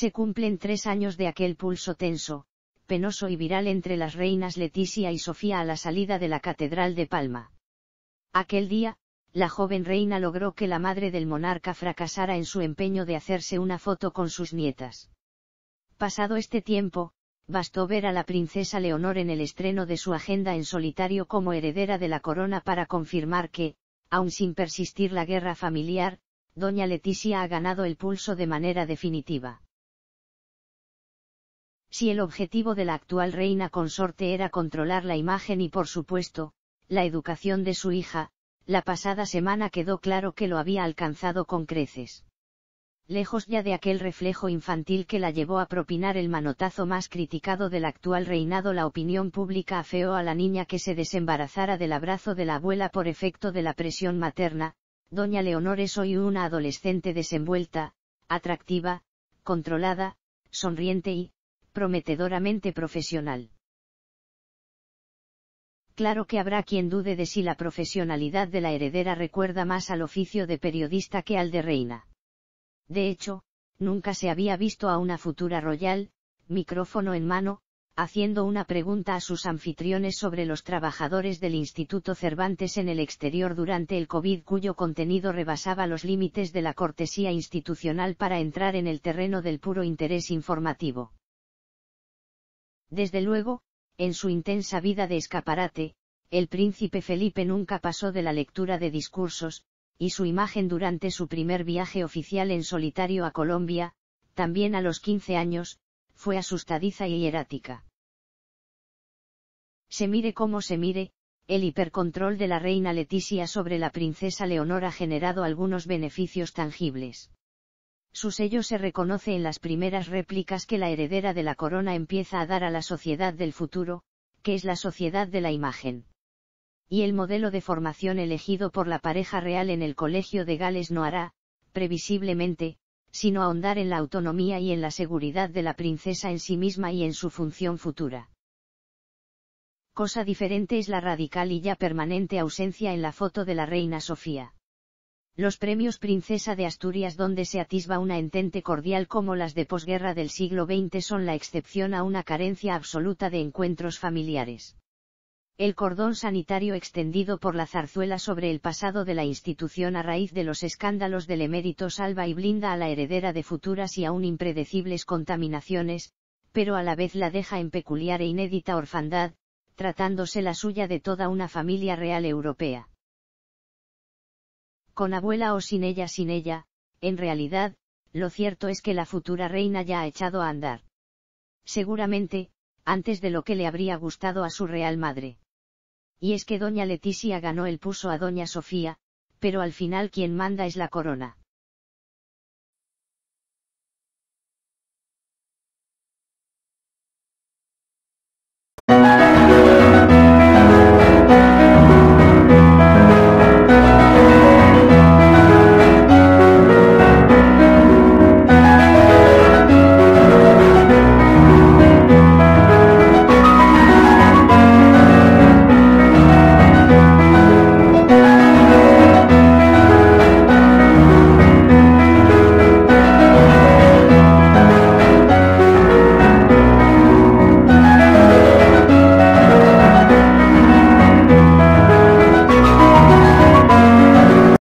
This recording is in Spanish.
Se cumplen tres años de aquel pulso tenso, penoso y viral entre las reinas Leticia y Sofía a la salida de la Catedral de Palma. Aquel día, la joven reina logró que la madre del monarca fracasara en su empeño de hacerse una foto con sus nietas. Pasado este tiempo, bastó ver a la princesa Leonor en el estreno de su agenda en solitario como heredera de la corona para confirmar que, aun sin persistir la guerra familiar, doña Leticia ha ganado el pulso de manera definitiva si el objetivo de la actual reina consorte era controlar la imagen y por supuesto, la educación de su hija, la pasada semana quedó claro que lo había alcanzado con creces. Lejos ya de aquel reflejo infantil que la llevó a propinar el manotazo más criticado del actual reinado, la opinión pública afeó a la niña que se desembarazara del abrazo de la abuela por efecto de la presión materna, doña Leonor es hoy una adolescente desenvuelta, atractiva, controlada, sonriente y, prometedoramente profesional. Claro que habrá quien dude de si la profesionalidad de la heredera recuerda más al oficio de periodista que al de reina. De hecho, nunca se había visto a una futura royal, micrófono en mano, haciendo una pregunta a sus anfitriones sobre los trabajadores del Instituto Cervantes en el exterior durante el COVID cuyo contenido rebasaba los límites de la cortesía institucional para entrar en el terreno del puro interés informativo. Desde luego, en su intensa vida de escaparate, el príncipe Felipe nunca pasó de la lectura de discursos, y su imagen durante su primer viaje oficial en solitario a Colombia, también a los 15 años, fue asustadiza y hierática. Se mire como se mire, el hipercontrol de la reina Leticia sobre la princesa Leonor ha generado algunos beneficios tangibles. Su sello se reconoce en las primeras réplicas que la heredera de la corona empieza a dar a la sociedad del futuro, que es la sociedad de la imagen. Y el modelo de formación elegido por la pareja real en el Colegio de Gales no hará, previsiblemente, sino ahondar en la autonomía y en la seguridad de la princesa en sí misma y en su función futura. Cosa diferente es la radical y ya permanente ausencia en la foto de la reina Sofía los premios Princesa de Asturias donde se atisba una entente cordial como las de posguerra del siglo XX son la excepción a una carencia absoluta de encuentros familiares. El cordón sanitario extendido por la zarzuela sobre el pasado de la institución a raíz de los escándalos del emérito salva y blinda a la heredera de futuras y aún impredecibles contaminaciones, pero a la vez la deja en peculiar e inédita orfandad, tratándose la suya de toda una familia real europea con abuela o sin ella sin ella, en realidad, lo cierto es que la futura reina ya ha echado a andar. Seguramente, antes de lo que le habría gustado a su real madre. Y es que doña Leticia ganó el puso a doña Sofía, pero al final quien manda es la corona.